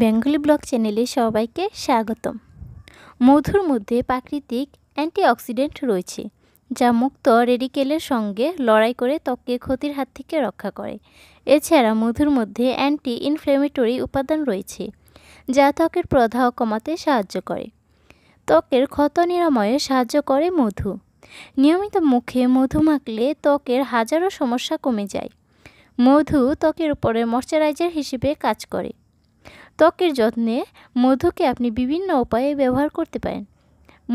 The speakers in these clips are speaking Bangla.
বেঙ্গলি ব্লগ চ্যানেলে সবাইকে স্বাগতম মধুর মধ্যে প্রাকৃতিক অ্যান্টিঅক্সিডেন্ট রয়েছে যা মুক্ত রেডিকেলের সঙ্গে লড়াই করে ত্বককে ক্ষতির হাত থেকে রক্ষা করে এছাড়া মধুর মধ্যে অ্যান্টি ইনফ্লেমেটরি উপাদান রয়েছে যা ত্বকের প্রদাহ কমাতে সাহায্য করে ত্বকের ক্ষত নিরাময়ে সাহায্য করে মধু নিয়মিত মুখে মধু মাখলে ত্বকের হাজারো সমস্যা কমে যায় মধু ত্বকের উপরে ময়শ্চারাইজার হিসেবে কাজ করে ত্বকের যত্নে মধুকে আপনি বিভিন্ন উপায়ে ব্যবহার করতে পারেন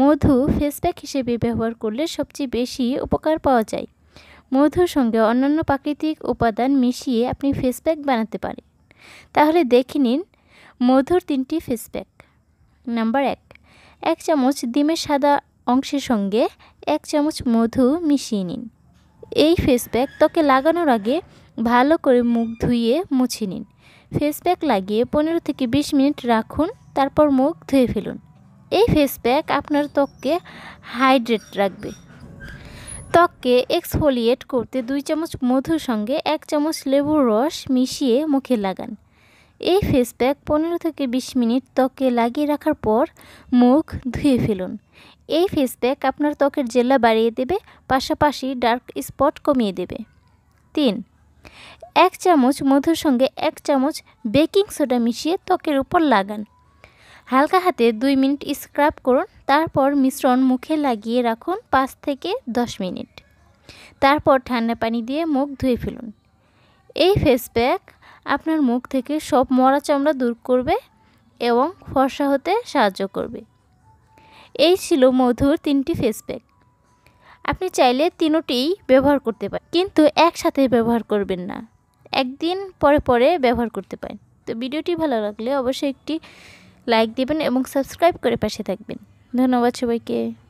মধু ফেসপ্যাক হিসেবে ব্যবহার করলে সবচেয়ে বেশি উপকার পাওয়া যায় মধুর সঙ্গে অন্যান্য প্রাকৃতিক উপাদান মিশিয়ে আপনি ফেসপ্যাক বানাতে পারেন তাহলে দেখে নিন মধুর তিনটি ফেসপ্যাক নাম্বার এক এক চামচ ডিমের সাদা অংশের সঙ্গে এক চামচ মধু মিশিয়ে নিন এই ফেস প্যাক ত্বকে লাগানোর আগে ভালো করে মুখ ধুইয়ে মুছে নিন ফেস প্যাক লাগিয়ে পনেরো থেকে বিশ মিনিট রাখুন তারপর মুখ ধুয়ে ফেলুন এই ফেস প্যাক আপনার ত্বককে হাইড্রেট রাখবে ত্বককে এক্সফোলিয়েট করতে দুই চামচ মধুর সঙ্গে এক চামচ লেবুর রস মিশিয়ে মুখে লাগান এই ফেস প্যাক পনেরো থেকে বিশ মিনিট ত্বকে লাগিয়ে রাখার পর মুখ ধুয়ে ফেলুন এই ফেস প্যাক আপনার ত্বকের জেল্লা বাড়িয়ে দেবে পাশাপাশি ডার্ক স্পট কমিয়ে দেবে তিন এক চামচ মধুর সঙ্গে এক চামচ বেকিং সোডা মিশিয়ে ত্বকের উপর লাগান হালকা হাতে দুই মিনিট স্ক্রাব করুন তারপর মিশ্রণ মুখে লাগিয়ে রাখুন পাঁচ থেকে দশ মিনিট তারপর ঠান্ডা পানি দিয়ে মুখ ধুয়ে ফেলুন এই ফেস প্যাক আপনার মুখ থেকে সব মরা চামড়া দূর করবে এবং ফর্সা হতে সাহায্য করবে এই ছিল মধুর তিনটি ফেস প্যাক আপনি চাইলে তিনোটি ব্যবহার করতে পারেন কিন্তু একসাথে ব্যবহার করবেন না একদিন পরে পরে ব্যবহার করতে পারেন তো ভিডিওটি ভালো লাগলে অবশ্যই একটি লাইক দেবেন এবং সাবস্ক্রাইব করে পাশে থাকবেন ধন্যবাদ সবাইকে